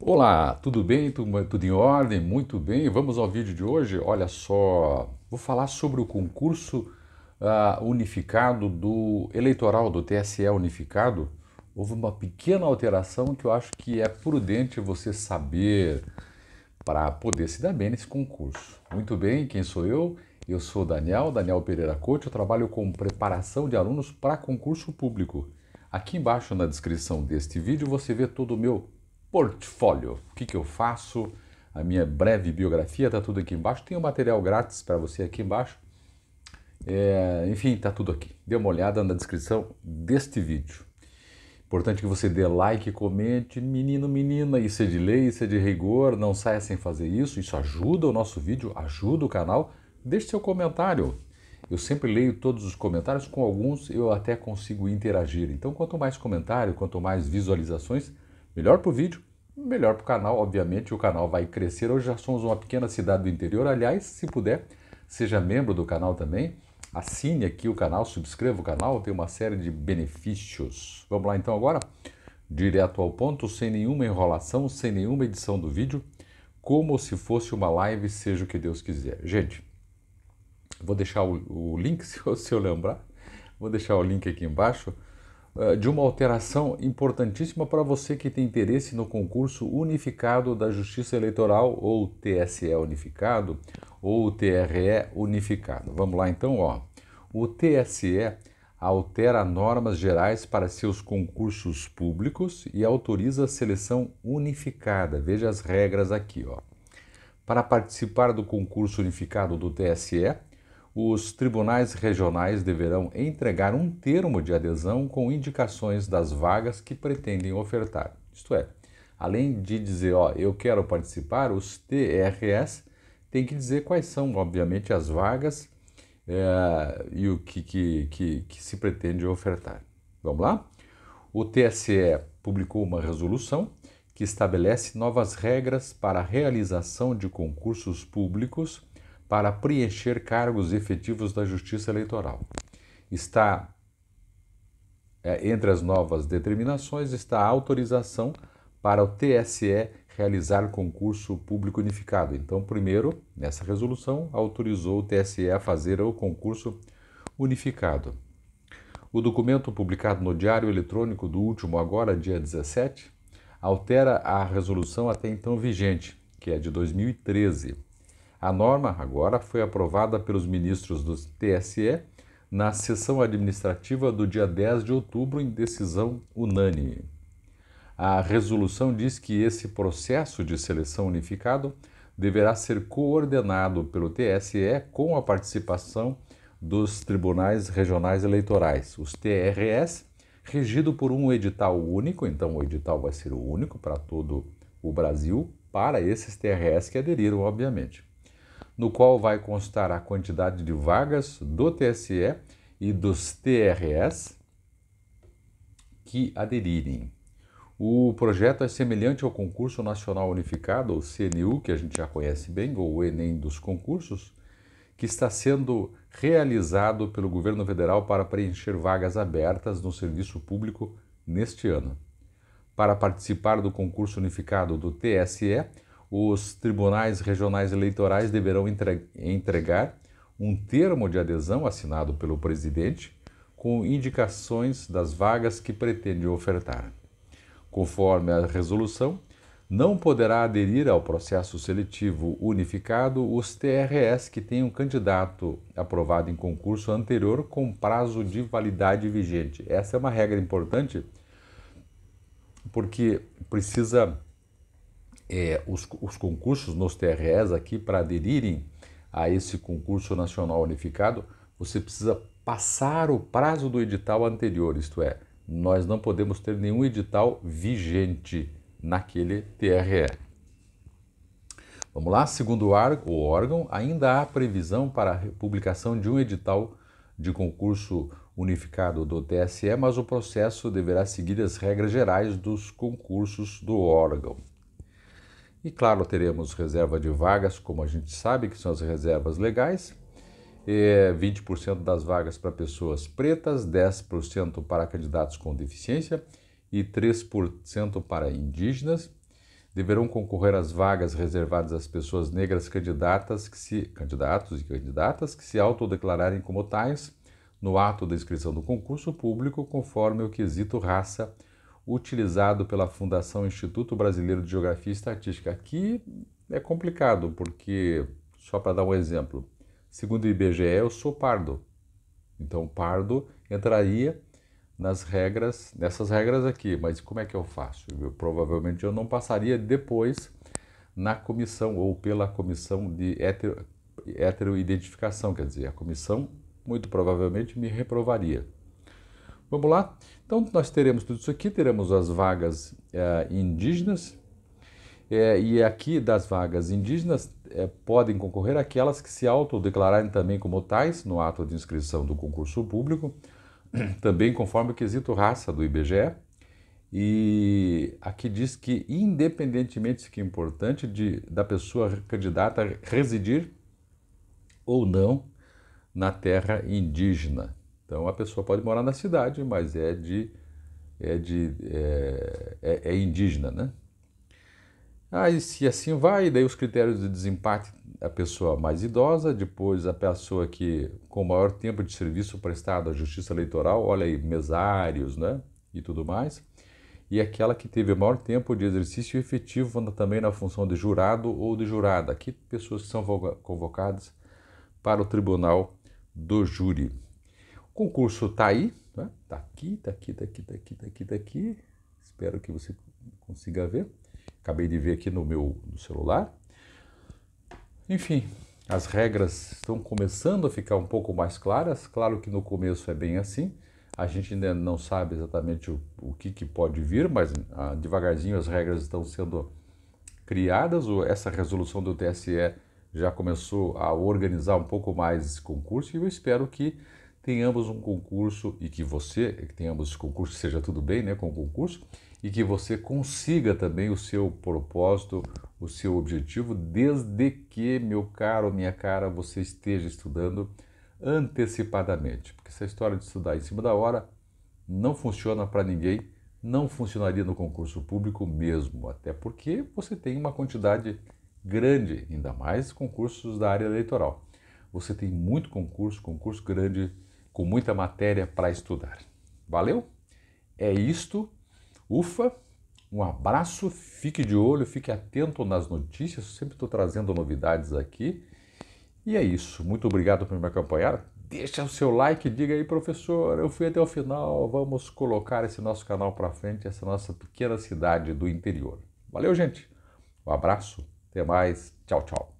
Olá, tudo bem? Tudo, tudo em ordem? Muito bem. Vamos ao vídeo de hoje. Olha só, vou falar sobre o concurso uh, unificado do eleitoral do TSE unificado. Houve uma pequena alteração que eu acho que é prudente você saber para poder se dar bem nesse concurso. Muito bem, quem sou eu? Eu sou Daniel, Daniel Pereira Coach. eu trabalho com preparação de alunos para concurso público. Aqui embaixo na descrição deste vídeo você vê todo o meu portfólio. O que, que eu faço? A minha breve biografia está tudo aqui embaixo. Tem o um material grátis para você aqui embaixo. É, enfim, está tudo aqui. Dê uma olhada na descrição deste vídeo. Importante que você dê like, comente, menino, menina, isso é de lei, isso é de rigor, não saia sem fazer isso, isso ajuda o nosso vídeo, ajuda o canal. Deixe seu comentário. Eu sempre leio todos os comentários, com alguns eu até consigo interagir. Então, quanto mais comentário, quanto mais visualizações, Melhor para o vídeo, melhor para o canal, obviamente, o canal vai crescer. Hoje já somos uma pequena cidade do interior. Aliás, se puder, seja membro do canal também. Assine aqui o canal, subscreva o canal, tem uma série de benefícios. Vamos lá então agora? Direto ao ponto, sem nenhuma enrolação, sem nenhuma edição do vídeo, como se fosse uma live, seja o que Deus quiser. Gente, vou deixar o, o link, se eu, se eu lembrar, vou deixar o link aqui embaixo eh, de uma alteração importantíssima para você que tem interesse no concurso unificado da Justiça Eleitoral, ou TSE unificado, ou TRE unificado. Vamos lá então, ó. O TSE altera normas gerais para seus concursos públicos e autoriza a seleção unificada. Veja as regras aqui, ó. Para participar do concurso unificado do TSE, os tribunais regionais deverão entregar um termo de adesão com indicações das vagas que pretendem ofertar. Isto é, além de dizer, ó, eu quero participar, os TRS têm que dizer quais são, obviamente, as vagas é, e o que, que, que, que se pretende ofertar. Vamos lá? O TSE publicou uma resolução que estabelece novas regras para a realização de concursos públicos para preencher cargos efetivos da Justiça Eleitoral. Está é, entre as novas determinações está a autorização para o TSE realizar concurso público unificado. Então, primeiro, nessa resolução, autorizou o TSE a fazer o concurso unificado. O documento publicado no Diário Eletrônico do último agora, dia 17, altera a resolução até então vigente, que é de 2013, a norma agora foi aprovada pelos ministros do TSE na sessão administrativa do dia 10 de outubro em decisão unânime. A resolução diz que esse processo de seleção unificado deverá ser coordenado pelo TSE com a participação dos Tribunais Regionais Eleitorais, os TRS, regido por um edital único, então o edital vai ser o único para todo o Brasil, para esses TRS que aderiram, obviamente no qual vai constar a quantidade de vagas do TSE e dos TRS que aderirem. O projeto é semelhante ao Concurso Nacional Unificado, ou CNU, que a gente já conhece bem, ou o Enem dos concursos, que está sendo realizado pelo governo federal para preencher vagas abertas no serviço público neste ano. Para participar do concurso unificado do TSE, os tribunais regionais eleitorais deverão entregar um termo de adesão assinado pelo presidente com indicações das vagas que pretende ofertar. Conforme a resolução, não poderá aderir ao processo seletivo unificado os TRS que tenham candidato aprovado em concurso anterior com prazo de validade vigente. Essa é uma regra importante porque precisa é, os, os concursos nos TREs aqui, para aderirem a esse concurso nacional unificado, você precisa passar o prazo do edital anterior, isto é, nós não podemos ter nenhum edital vigente naquele TRE. Vamos lá, segundo o órgão, ainda há previsão para a publicação de um edital de concurso unificado do TSE, mas o processo deverá seguir as regras gerais dos concursos do órgão. E claro, teremos reserva de vagas, como a gente sabe, que são as reservas legais. É 20% das vagas para pessoas pretas, 10% para candidatos com deficiência e 3% para indígenas. Deverão concorrer às vagas reservadas às pessoas negras candidatas que se candidatos e candidatas que se autodeclararem como tais no ato da inscrição do concurso público, conforme o quesito raça utilizado pela Fundação Instituto Brasileiro de Geografia e Estatística. Aqui é complicado, porque, só para dar um exemplo, segundo o IBGE, eu sou pardo. Então, pardo entraria nas regras, nessas regras aqui, mas como é que eu faço? Eu, provavelmente eu não passaria depois na comissão ou pela comissão de hetero, heteroidentificação, quer dizer, a comissão muito provavelmente me reprovaria. Vamos lá? Então, nós teremos tudo isso aqui, teremos as vagas é, indígenas, é, e aqui das vagas indígenas é, podem concorrer aquelas que se autodeclararem também como tais no ato de inscrição do concurso público, também conforme o quesito raça do IBGE. E aqui diz que, independentemente, isso que é importante, de, da pessoa candidata residir ou não na terra indígena. Então a pessoa pode morar na cidade, mas é de é de é, é, é indígena, né? Ah, e se assim vai, daí os critérios de desempate, a pessoa mais idosa, depois a pessoa que com maior tempo de serviço prestado à Justiça Eleitoral, olha aí, mesários, né? E tudo mais. E aquela que teve maior tempo de exercício efetivo também na função de jurado ou de jurada. Aqui, pessoas que são convocadas para o tribunal do júri. O concurso está aí, né? tá aqui, tá aqui, tá aqui, tá aqui, tá aqui, tá aqui. Espero que você consiga ver. Acabei de ver aqui no meu no celular. Enfim, as regras estão começando a ficar um pouco mais claras. Claro que no começo é bem assim. A gente ainda não sabe exatamente o, o que, que pode vir, mas ah, devagarzinho as regras estão sendo criadas. Essa resolução do TSE já começou a organizar um pouco mais esse concurso e eu espero que tenhamos um concurso e que você, que tenhamos concurso, seja tudo bem né, com o concurso, e que você consiga também o seu propósito, o seu objetivo, desde que, meu caro, minha cara, você esteja estudando antecipadamente. Porque essa história de estudar em cima da hora não funciona para ninguém, não funcionaria no concurso público mesmo, até porque você tem uma quantidade grande, ainda mais concursos da área eleitoral. Você tem muito concurso, concurso grande, com muita matéria para estudar. Valeu? É isto. Ufa! Um abraço, fique de olho, fique atento nas notícias, sempre estou trazendo novidades aqui. E é isso, muito obrigado por me acompanhar. Deixa o seu like, diga aí, professor, eu fui até o final, vamos colocar esse nosso canal para frente, essa nossa pequena cidade do interior. Valeu, gente. Um abraço, até mais, tchau, tchau.